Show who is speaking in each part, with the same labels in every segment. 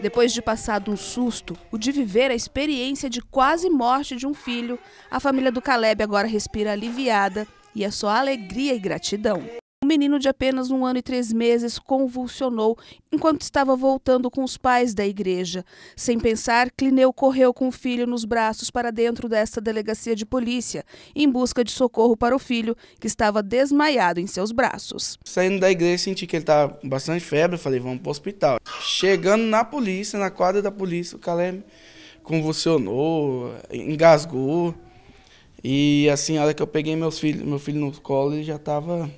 Speaker 1: Depois de passado um susto, o de viver a experiência de quase morte de um filho, a família do Caleb agora respira aliviada e é só alegria e gratidão menino de apenas um ano e três meses convulsionou enquanto estava voltando com os pais da igreja. Sem pensar, Clineu correu com o filho nos braços para dentro desta delegacia de polícia, em busca de socorro para o filho, que estava desmaiado em seus
Speaker 2: braços. Saindo da igreja, senti que ele estava com bastante febre, falei, vamos para o hospital. Chegando na polícia, na quadra da polícia, o Caleb convulsionou, engasgou. E assim, a hora que eu peguei meus filhos, meu filho no colo, ele já estava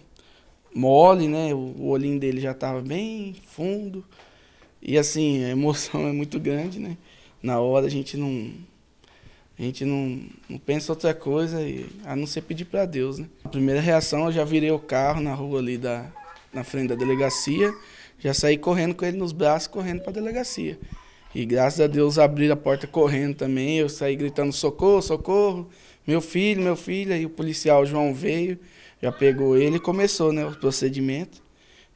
Speaker 2: mole, né? O, olhinho dele já estava bem fundo. E assim, a emoção é muito grande, né? Na hora a gente não a gente não, não pensa outra coisa e, a não ser pedir para Deus, né? A primeira reação, eu já virei o carro na rua ali da na frente da delegacia, já saí correndo com ele nos braços, correndo para a delegacia. E graças a Deus abriram a porta correndo também, eu saí gritando socorro, socorro. Meu filho, meu filho. Aí o policial João veio, já pegou ele e começou né, o procedimento.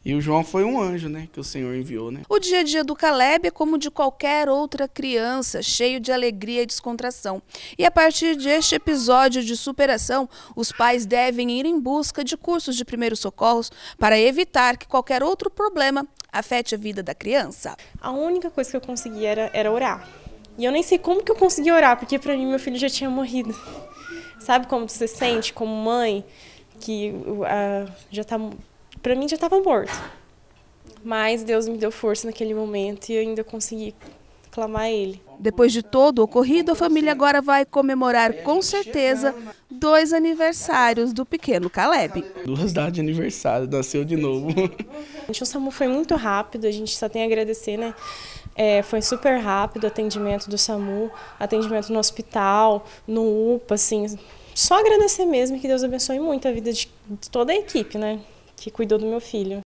Speaker 2: E o João foi um anjo, né, que o Senhor enviou, né?
Speaker 1: O dia a dia do Caleb é como de qualquer outra criança, cheio de alegria e descontração. E a partir deste episódio de superação, os pais devem ir em busca de cursos de primeiros socorros para evitar que qualquer outro problema afete a vida da criança. A única
Speaker 3: coisa que eu conseguia era, era orar. E eu nem sei como que eu consegui orar, porque para mim meu filho já tinha morrido. Sabe como você sente como mãe que uh, já tá para mim já estava morto. Mas Deus me deu força naquele momento e eu ainda
Speaker 1: consegui aclamar Ele. Depois de todo o ocorrido, a família agora vai comemorar com certeza dois aniversários do pequeno Caleb.
Speaker 2: Duas datas de aniversário, nasceu de novo.
Speaker 3: O SAMU foi muito rápido, a gente só tem a agradecer, né? É, foi super rápido o atendimento do SAMU, atendimento no hospital, no UPA, assim. Só agradecer mesmo e que Deus abençoe muito a vida de toda a equipe, né? Que cuidou do meu filho.